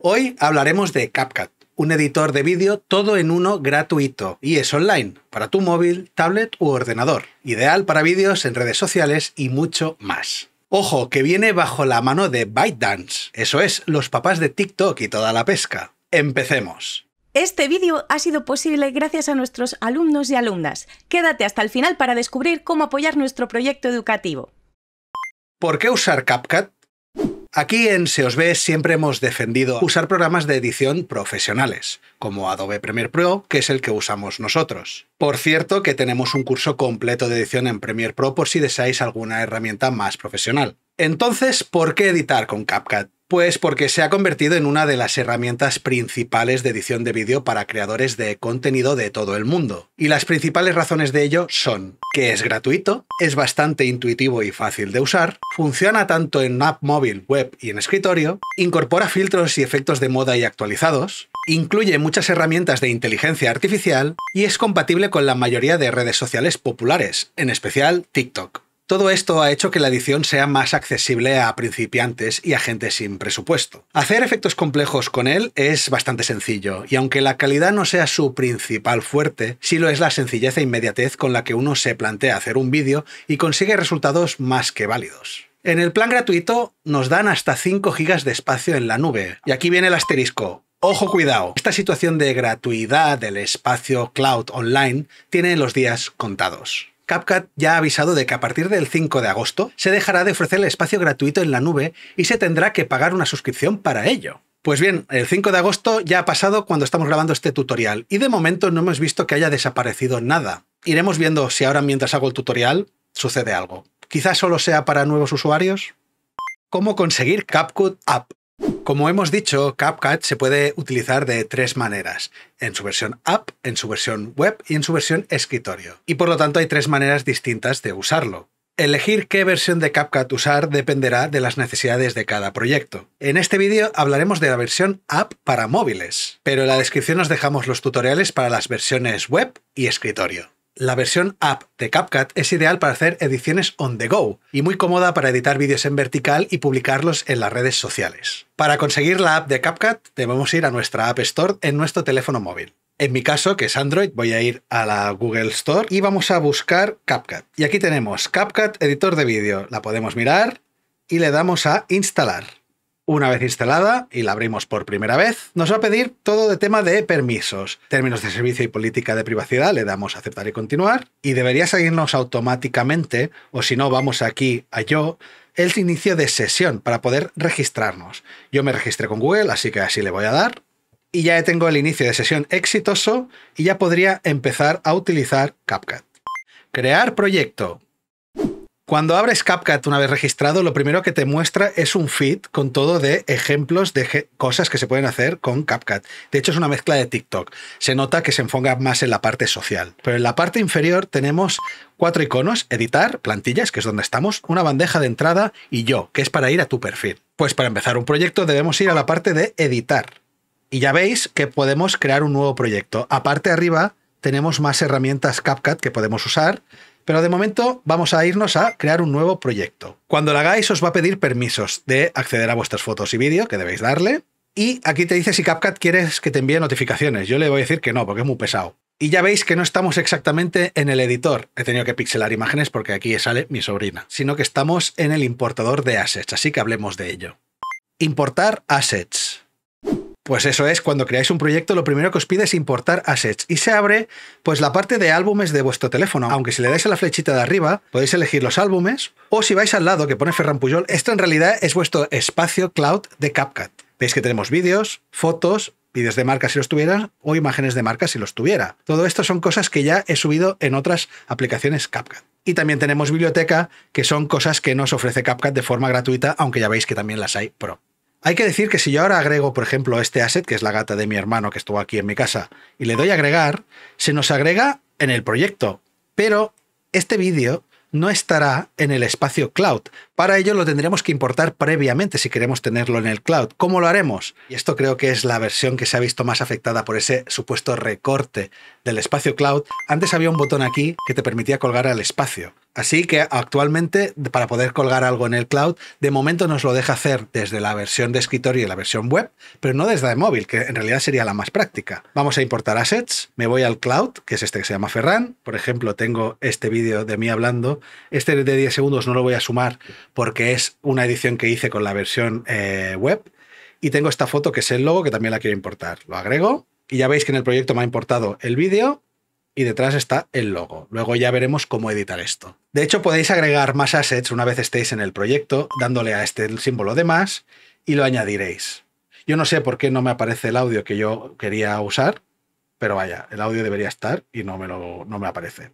Hoy hablaremos de CapCut, un editor de vídeo todo en uno gratuito y es online para tu móvil, tablet u ordenador, ideal para vídeos en redes sociales y mucho más. Ojo, que viene bajo la mano de ByteDance, eso es, los papás de TikTok y toda la pesca. Empecemos. Este vídeo ha sido posible gracias a nuestros alumnos y alumnas. Quédate hasta el final para descubrir cómo apoyar nuestro proyecto educativo. ¿Por qué usar CapCut? Aquí en Se siempre hemos defendido usar programas de edición profesionales, como Adobe Premiere Pro, que es el que usamos nosotros. Por cierto, que tenemos un curso completo de edición en Premiere Pro por si deseáis alguna herramienta más profesional. Entonces, ¿por qué editar con CapCut? Pues porque se ha convertido en una de las herramientas principales de edición de vídeo para creadores de contenido de todo el mundo. Y las principales razones de ello son que es gratuito, es bastante intuitivo y fácil de usar, funciona tanto en app móvil, web y en escritorio, incorpora filtros y efectos de moda y actualizados, incluye muchas herramientas de inteligencia artificial y es compatible con la mayoría de redes sociales populares, en especial TikTok. Todo esto ha hecho que la edición sea más accesible a principiantes y a gente sin presupuesto. Hacer efectos complejos con él es bastante sencillo, y aunque la calidad no sea su principal fuerte, sí lo es la sencillez e inmediatez con la que uno se plantea hacer un vídeo y consigue resultados más que válidos. En el plan gratuito nos dan hasta 5 GB de espacio en la nube, y aquí viene el asterisco, Ojo cuidado, esta situación de gratuidad del espacio cloud online tiene los días contados. CapCut ya ha avisado de que a partir del 5 de agosto se dejará de ofrecer el espacio gratuito en la nube y se tendrá que pagar una suscripción para ello. Pues bien, el 5 de agosto ya ha pasado cuando estamos grabando este tutorial y de momento no hemos visto que haya desaparecido nada. Iremos viendo si ahora mientras hago el tutorial sucede algo. Quizás solo sea para nuevos usuarios. ¿Cómo conseguir CapCut App? Como hemos dicho, CapCut se puede utilizar de tres maneras, en su versión app, en su versión web y en su versión escritorio. Y por lo tanto hay tres maneras distintas de usarlo. Elegir qué versión de CapCut usar dependerá de las necesidades de cada proyecto. En este vídeo hablaremos de la versión app para móviles, pero en la descripción os dejamos los tutoriales para las versiones web y escritorio. La versión app de CapCut es ideal para hacer ediciones on the go y muy cómoda para editar vídeos en vertical y publicarlos en las redes sociales. Para conseguir la app de CapCut debemos ir a nuestra App Store en nuestro teléfono móvil. En mi caso, que es Android, voy a ir a la Google Store y vamos a buscar CapCut. Y aquí tenemos CapCut Editor de Vídeo. La podemos mirar y le damos a Instalar. Una vez instalada y la abrimos por primera vez, nos va a pedir todo de tema de permisos, términos de servicio y política de privacidad, le damos a aceptar y continuar y debería seguirnos automáticamente o si no vamos aquí a yo el inicio de sesión para poder registrarnos. Yo me registré con Google, así que así le voy a dar y ya tengo el inicio de sesión exitoso y ya podría empezar a utilizar CapCut. Crear proyecto. Cuando abres CapCut una vez registrado, lo primero que te muestra es un feed con todo de ejemplos de cosas que se pueden hacer con CapCut. De hecho, es una mezcla de TikTok. Se nota que se enfoca más en la parte social. Pero en la parte inferior tenemos cuatro iconos, editar, plantillas, que es donde estamos, una bandeja de entrada y yo, que es para ir a tu perfil. Pues para empezar un proyecto debemos ir a la parte de editar. Y ya veis que podemos crear un nuevo proyecto. Aparte arriba tenemos más herramientas CapCut que podemos usar, pero de momento vamos a irnos a crear un nuevo proyecto. Cuando lo hagáis os va a pedir permisos de acceder a vuestras fotos y vídeo que debéis darle. Y aquí te dice si CapCut quieres que te envíe notificaciones. Yo le voy a decir que no, porque es muy pesado. Y ya veis que no estamos exactamente en el editor. He tenido que pixelar imágenes porque aquí sale mi sobrina. Sino que estamos en el importador de assets, así que hablemos de ello. Importar assets. Pues eso es, cuando creáis un proyecto lo primero que os pide es importar assets y se abre pues la parte de álbumes de vuestro teléfono. Aunque si le dais a la flechita de arriba podéis elegir los álbumes o si vais al lado que pone Ferran Pujol, esto en realidad es vuestro espacio cloud de CapCut. Veis que tenemos vídeos, fotos, vídeos de marca si los tuvieran o imágenes de marca si los tuviera. Todo esto son cosas que ya he subido en otras aplicaciones CapCut. Y también tenemos biblioteca, que son cosas que nos ofrece CapCut de forma gratuita, aunque ya veis que también las hay pro. Hay que decir que si yo ahora agrego, por ejemplo, este asset, que es la gata de mi hermano que estuvo aquí en mi casa, y le doy a agregar, se nos agrega en el proyecto. Pero este vídeo no estará en el espacio cloud. Para ello lo tendremos que importar previamente si queremos tenerlo en el cloud. ¿Cómo lo haremos? Y esto creo que es la versión que se ha visto más afectada por ese supuesto recorte del espacio cloud. Antes había un botón aquí que te permitía colgar al espacio. Así que actualmente, para poder colgar algo en el cloud, de momento nos lo deja hacer desde la versión de escritorio y la versión web, pero no desde la de móvil, que en realidad sería la más práctica. Vamos a importar assets, me voy al cloud, que es este que se llama Ferran. Por ejemplo, tengo este vídeo de mí hablando. Este de 10 segundos no lo voy a sumar porque es una edición que hice con la versión eh, web. Y tengo esta foto que es el logo, que también la quiero importar. Lo agrego. Y ya veis que en el proyecto me ha importado el vídeo, y detrás está el logo. Luego ya veremos cómo editar esto. De hecho, podéis agregar más assets una vez estéis en el proyecto, dándole a este el símbolo de más y lo añadiréis. Yo no sé por qué no me aparece el audio que yo quería usar, pero vaya, el audio debería estar y no me, lo, no me aparece.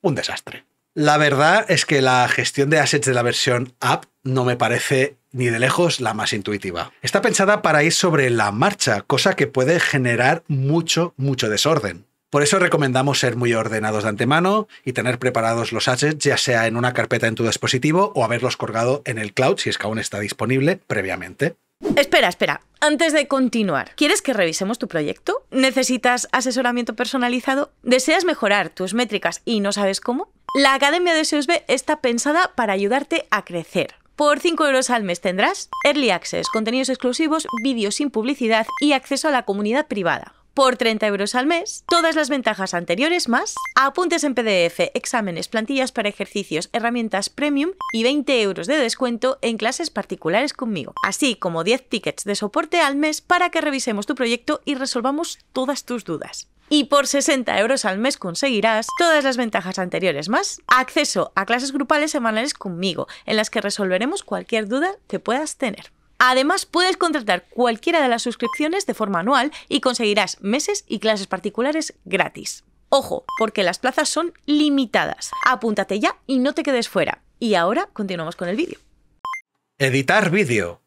Un desastre. La verdad es que la gestión de assets de la versión app no me parece ni de lejos la más intuitiva. Está pensada para ir sobre la marcha, cosa que puede generar mucho, mucho desorden. Por eso recomendamos ser muy ordenados de antemano y tener preparados los assets, ya sea en una carpeta en tu dispositivo o haberlos colgado en el cloud, si es que aún está disponible previamente. Espera, espera. Antes de continuar, ¿quieres que revisemos tu proyecto? ¿Necesitas asesoramiento personalizado? ¿Deseas mejorar tus métricas y no sabes cómo? La Academia de SUSB está pensada para ayudarte a crecer. Por 5 euros al mes tendrás Early Access, contenidos exclusivos, vídeos sin publicidad y acceso a la comunidad privada por 30 euros al mes, todas las ventajas anteriores más apuntes en PDF, exámenes, plantillas para ejercicios, herramientas premium y 20 euros de descuento en clases particulares conmigo, así como 10 tickets de soporte al mes para que revisemos tu proyecto y resolvamos todas tus dudas. Y por 60 euros al mes conseguirás todas las ventajas anteriores más acceso a clases grupales semanales conmigo, en las que resolveremos cualquier duda que puedas tener. Además, puedes contratar cualquiera de las suscripciones de forma anual y conseguirás meses y clases particulares gratis. Ojo, porque las plazas son limitadas. Apúntate ya y no te quedes fuera. Y ahora continuamos con el vídeo. Editar vídeo.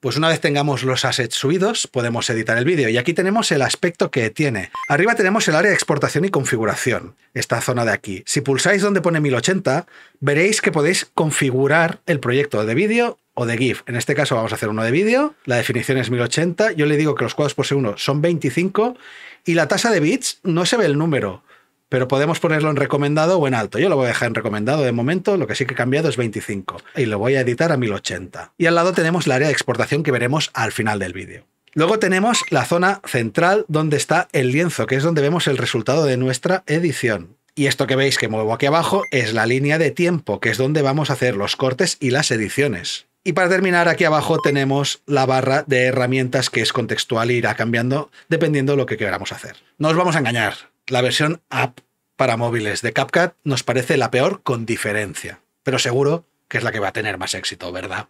Pues una vez tengamos los assets subidos, podemos editar el vídeo. Y aquí tenemos el aspecto que tiene. Arriba tenemos el área de exportación y configuración, esta zona de aquí. Si pulsáis donde pone 1080, veréis que podéis configurar el proyecto de vídeo o de GIF. En este caso vamos a hacer uno de vídeo, la definición es 1080, yo le digo que los cuadros por segundo son 25 y la tasa de bits no se ve el número, pero podemos ponerlo en recomendado o en alto. Yo lo voy a dejar en recomendado de momento, lo que sí que he cambiado es 25 y lo voy a editar a 1080. Y al lado tenemos la área de exportación que veremos al final del vídeo. Luego tenemos la zona central donde está el lienzo, que es donde vemos el resultado de nuestra edición. Y esto que veis que muevo aquí abajo es la línea de tiempo, que es donde vamos a hacer los cortes y las ediciones. Y para terminar, aquí abajo tenemos la barra de herramientas que es contextual e irá cambiando dependiendo de lo que queramos hacer. No os vamos a engañar, la versión app para móviles de CapCut nos parece la peor con diferencia, pero seguro que es la que va a tener más éxito, ¿verdad?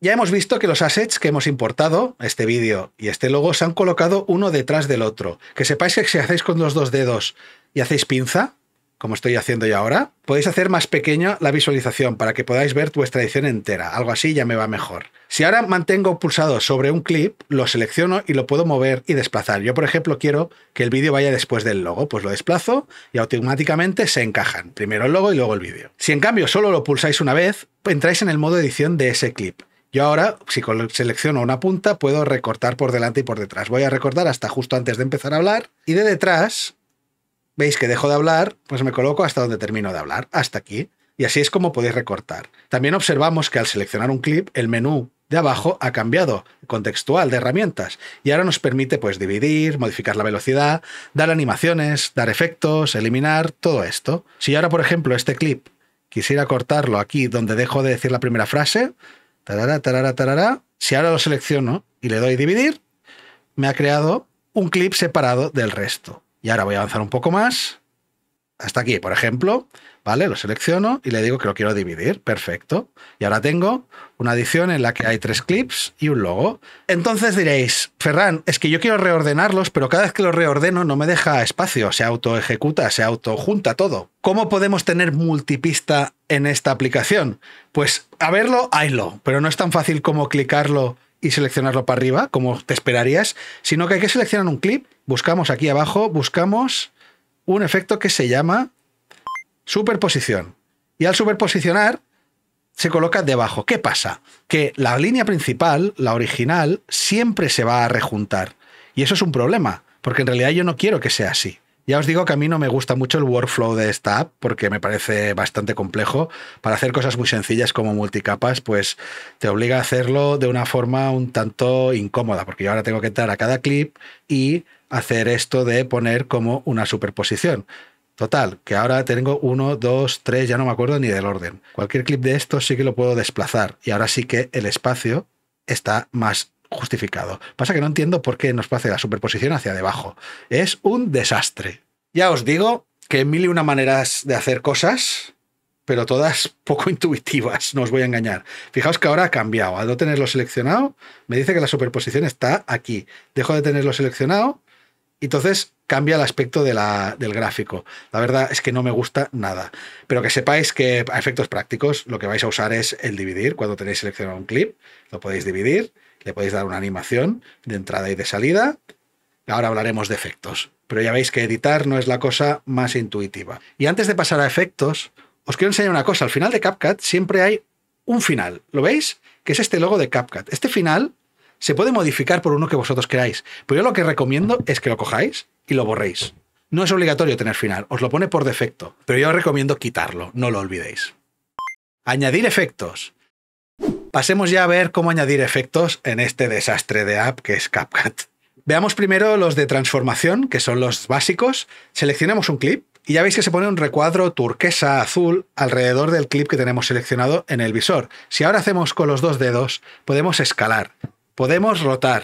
Ya hemos visto que los assets que hemos importado, este vídeo y este logo, se han colocado uno detrás del otro. Que sepáis que si hacéis con los dos dedos y hacéis pinza, como estoy haciendo yo ahora, podéis hacer más pequeña la visualización para que podáis ver vuestra edición entera. Algo así ya me va mejor. Si ahora mantengo pulsado sobre un clip, lo selecciono y lo puedo mover y desplazar. Yo, por ejemplo, quiero que el vídeo vaya después del logo, pues lo desplazo y automáticamente se encajan. Primero el logo y luego el vídeo. Si en cambio solo lo pulsáis una vez, entráis en el modo edición de ese clip. Yo ahora, si selecciono una punta, puedo recortar por delante y por detrás. Voy a recortar hasta justo antes de empezar a hablar. Y de detrás veis que dejo de hablar, pues me coloco hasta donde termino de hablar, hasta aquí. Y así es como podéis recortar. También observamos que al seleccionar un clip, el menú de abajo ha cambiado, contextual, de herramientas, y ahora nos permite pues dividir, modificar la velocidad, dar animaciones, dar efectos, eliminar, todo esto. Si ahora, por ejemplo, este clip quisiera cortarlo aquí donde dejo de decir la primera frase, tarara, tarara, tarara, si ahora lo selecciono y le doy dividir, me ha creado un clip separado del resto. Y ahora voy a avanzar un poco más. Hasta aquí, por ejemplo, ¿vale? Lo selecciono y le digo que lo quiero dividir. Perfecto. Y ahora tengo una edición en la que hay tres clips y un logo. Entonces diréis, Ferran, es que yo quiero reordenarlos, pero cada vez que los reordeno no me deja espacio. Se auto ejecuta, se auto junta todo. ¿Cómo podemos tener multipista en esta aplicación? Pues a verlo, haylo, pero no es tan fácil como clicarlo y seleccionarlo para arriba, como te esperarías, sino que hay que seleccionar un clip, buscamos aquí abajo, buscamos un efecto que se llama superposición. Y al superposicionar, se coloca debajo. ¿Qué pasa? Que la línea principal, la original, siempre se va a rejuntar. Y eso es un problema, porque en realidad yo no quiero que sea así. Ya os digo que a mí no me gusta mucho el workflow de esta app porque me parece bastante complejo. Para hacer cosas muy sencillas como multicapas, pues te obliga a hacerlo de una forma un tanto incómoda, porque yo ahora tengo que entrar a cada clip y hacer esto de poner como una superposición. Total, que ahora tengo uno, dos, tres, ya no me acuerdo ni del orden. Cualquier clip de esto sí que lo puedo desplazar y ahora sí que el espacio está más justificado. Pasa que no entiendo por qué nos hace la superposición hacia debajo. Es un desastre. Ya os digo que mil y una maneras de hacer cosas, pero todas poco intuitivas, no os voy a engañar. Fijaos que ahora ha cambiado. Al no tenerlo seleccionado, me dice que la superposición está aquí. Dejo de tenerlo seleccionado y entonces cambia el aspecto de la, del gráfico. La verdad es que no me gusta nada. Pero que sepáis que a efectos prácticos lo que vais a usar es el dividir. Cuando tenéis seleccionado un clip, lo podéis dividir le podéis dar una animación de entrada y de salida. Ahora hablaremos de efectos, pero ya veis que editar no es la cosa más intuitiva. Y antes de pasar a efectos, os quiero enseñar una cosa. Al final de CapCut siempre hay un final. ¿Lo veis? Que es este logo de CapCut. Este final se puede modificar por uno que vosotros queráis, pero yo lo que recomiendo es que lo cojáis y lo borréis. No es obligatorio tener final, os lo pone por defecto, pero yo os recomiendo quitarlo, no lo olvidéis. Añadir efectos. Pasemos ya a ver cómo añadir efectos en este desastre de app que es CapCut. Veamos primero los de transformación, que son los básicos. Seleccionamos un clip y ya veis que se pone un recuadro turquesa azul alrededor del clip que tenemos seleccionado en el visor. Si ahora hacemos con los dos dedos, podemos escalar, podemos rotar,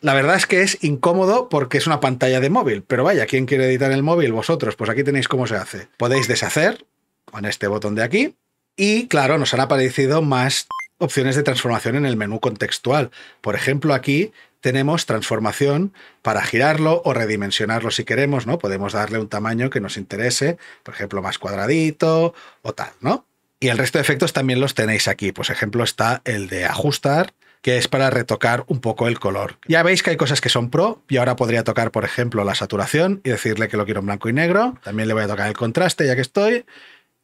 la verdad es que es incómodo porque es una pantalla de móvil, pero vaya, ¿quién quiere editar el móvil? Vosotros, pues aquí tenéis cómo se hace. Podéis deshacer con este botón de aquí y claro, nos han aparecido más opciones de transformación en el menú contextual. Por ejemplo, aquí tenemos transformación para girarlo o redimensionarlo si queremos, ¿no? Podemos darle un tamaño que nos interese, por ejemplo, más cuadradito o tal, ¿no? Y el resto de efectos también los tenéis aquí. Por pues ejemplo, está el de ajustar, que es para retocar un poco el color. Ya veis que hay cosas que son pro, y ahora podría tocar, por ejemplo, la saturación y decirle que lo quiero en blanco y negro. También le voy a tocar el contraste ya que estoy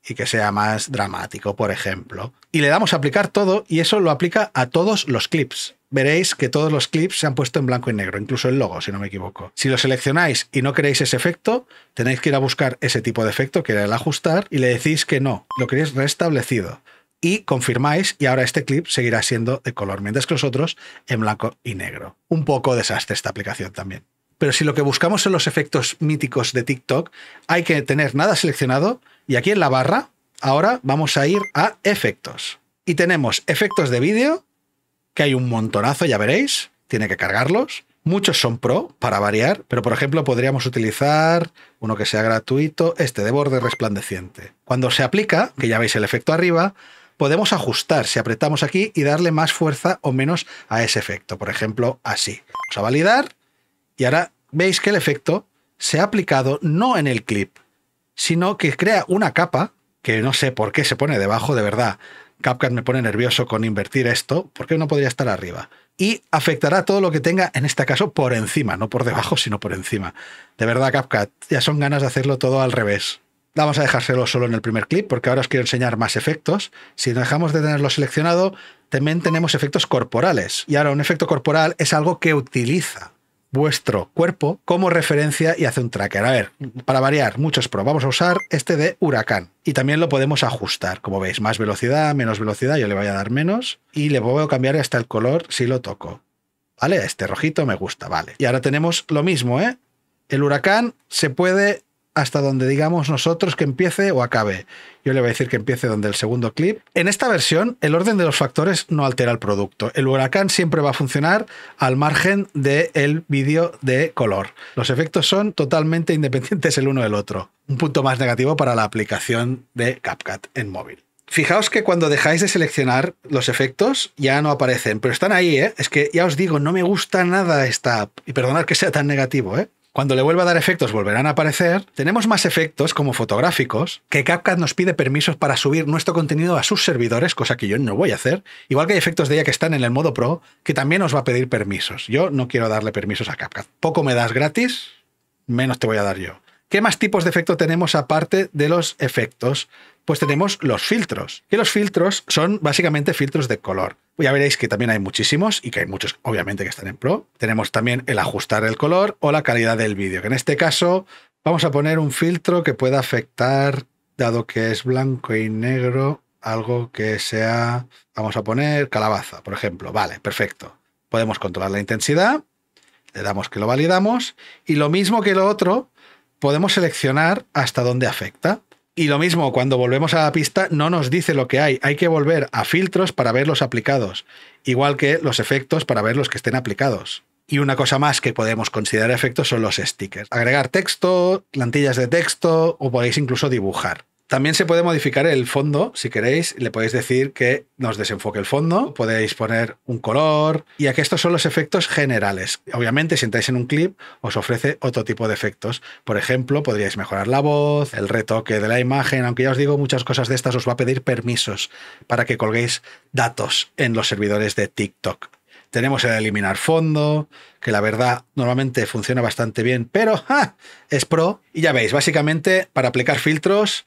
y que sea más dramático, por ejemplo. Y le damos a aplicar todo y eso lo aplica a todos los clips. Veréis que todos los clips se han puesto en blanco y negro, incluso el logo, si no me equivoco. Si lo seleccionáis y no queréis ese efecto, tenéis que ir a buscar ese tipo de efecto, que era el ajustar, y le decís que no, lo queréis restablecido. Y confirmáis y ahora este clip seguirá siendo de color, mientras que los otros en blanco y negro. Un poco desastre esta aplicación también. Pero si lo que buscamos son los efectos míticos de TikTok, hay que tener nada seleccionado, y aquí en la barra, ahora vamos a ir a efectos. Y tenemos efectos de vídeo, que hay un montonazo, ya veréis, tiene que cargarlos. Muchos son pro, para variar, pero por ejemplo podríamos utilizar uno que sea gratuito, este de borde resplandeciente. Cuando se aplica, que ya veis el efecto arriba, podemos ajustar si apretamos aquí y darle más fuerza o menos a ese efecto. Por ejemplo, así. Vamos a validar y ahora veis que el efecto se ha aplicado no en el clip, sino que crea una capa que no sé por qué se pone debajo, de verdad. CapCut me pone nervioso con invertir esto, porque no podría estar arriba. Y afectará todo lo que tenga, en este caso, por encima, no por debajo, sino por encima. De verdad, CapCut, ya son ganas de hacerlo todo al revés. Vamos a dejárselo solo en el primer clip, porque ahora os quiero enseñar más efectos. Si dejamos de tenerlo seleccionado, también tenemos efectos corporales. Y ahora un efecto corporal es algo que utiliza vuestro cuerpo como referencia y hace un tracker. A ver, para variar, muchos pro. Vamos a usar este de huracán y también lo podemos ajustar. Como veis, más velocidad, menos velocidad, yo le voy a dar menos y le puedo cambiar hasta el color si lo toco. ¿Vale? Este rojito me gusta, vale. Y ahora tenemos lo mismo, ¿eh? El huracán se puede hasta donde digamos nosotros que empiece o acabe. Yo le voy a decir que empiece donde el segundo clip. En esta versión, el orden de los factores no altera el producto. El huracán siempre va a funcionar al margen del vídeo de color. Los efectos son totalmente independientes el uno del otro. Un punto más negativo para la aplicación de CapCut en móvil. Fijaos que cuando dejáis de seleccionar los efectos ya no aparecen, pero están ahí, ¿eh? Es que ya os digo, no me gusta nada esta app. Y perdonad que sea tan negativo, ¿eh? Cuando le vuelva a dar efectos volverán a aparecer. Tenemos más efectos como fotográficos que CapCut nos pide permisos para subir nuestro contenido a sus servidores, cosa que yo no voy a hacer. Igual que hay efectos de ella que están en el modo Pro que también nos va a pedir permisos. Yo no quiero darle permisos a CapCut. Poco me das gratis, menos te voy a dar yo. ¿Qué más tipos de efecto tenemos aparte de los efectos? Pues tenemos los filtros. Y los filtros son básicamente filtros de color ya veréis que también hay muchísimos y que hay muchos, obviamente, que están en Pro. Tenemos también el ajustar el color o la calidad del vídeo, que en este caso vamos a poner un filtro que pueda afectar, dado que es blanco y negro, algo que sea, vamos a poner calabaza, por ejemplo. Vale, perfecto. Podemos controlar la intensidad, le damos que lo validamos y lo mismo que lo otro, podemos seleccionar hasta dónde afecta. Y lo mismo, cuando volvemos a la pista no nos dice lo que hay, hay que volver a filtros para ver los aplicados, igual que los efectos para ver los que estén aplicados. Y una cosa más que podemos considerar efectos son los stickers. Agregar texto, plantillas de texto o podéis incluso dibujar. También se puede modificar el fondo, si queréis, le podéis decir que nos desenfoque el fondo, podéis poner un color, y aquí estos son los efectos generales. Obviamente, si entráis en un clip, os ofrece otro tipo de efectos. Por ejemplo, podríais mejorar la voz, el retoque de la imagen, aunque ya os digo, muchas cosas de estas os va a pedir permisos para que colguéis datos en los servidores de TikTok. Tenemos el eliminar fondo, que la verdad normalmente funciona bastante bien, pero es pro. Y ya veis, básicamente para aplicar filtros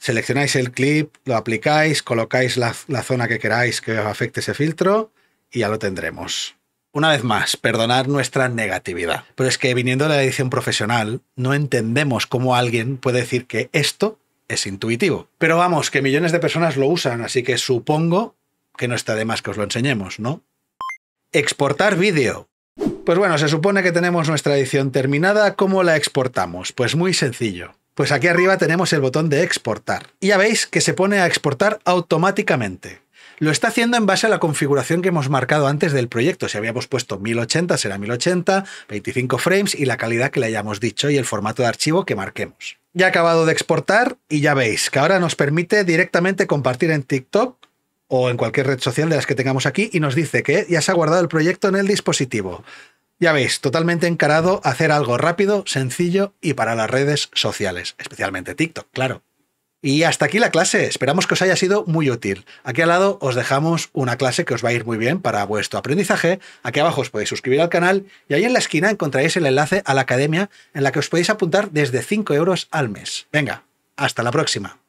seleccionáis el clip, lo aplicáis, colocáis la, zona que queráis que os afecte ese filtro y ya lo tendremos. Una vez más, perdonad nuestra negatividad. Pero es que viniendo de la edición profesional, no entendemos cómo alguien puede decir que esto es intuitivo. Pero vamos, que millones de personas lo usan, así que supongo que no está de más que os lo enseñemos, ¿no? Exportar vídeo. Pues bueno, se supone que tenemos nuestra edición terminada. ¿Cómo la exportamos? Pues muy sencillo pues aquí arriba tenemos el botón de exportar. Y ya veis que se pone a exportar automáticamente. Lo está haciendo en base a la configuración que hemos marcado antes del proyecto. Si habíamos puesto 1080 será 1080, 25 frames y la calidad que le hayamos dicho y el formato de archivo que marquemos. Ya ha acabado de exportar y ya veis que ahora nos permite directamente compartir en TikTok o en cualquier red social de las que tengamos aquí y nos dice que ya se ha guardado el proyecto en el dispositivo. Ya veis, totalmente encarado a hacer algo rápido, sencillo y para las redes sociales, especialmente TikTok, claro. Y hasta aquí la clase, esperamos que os haya sido muy útil. Aquí al lado os dejamos una clase que os va a ir muy bien para vuestro aprendizaje. Aquí abajo os podéis suscribir al canal y ahí en la esquina encontraréis el enlace a la academia en la que os podéis apuntar desde 5 euros al mes. Venga, hasta la próxima.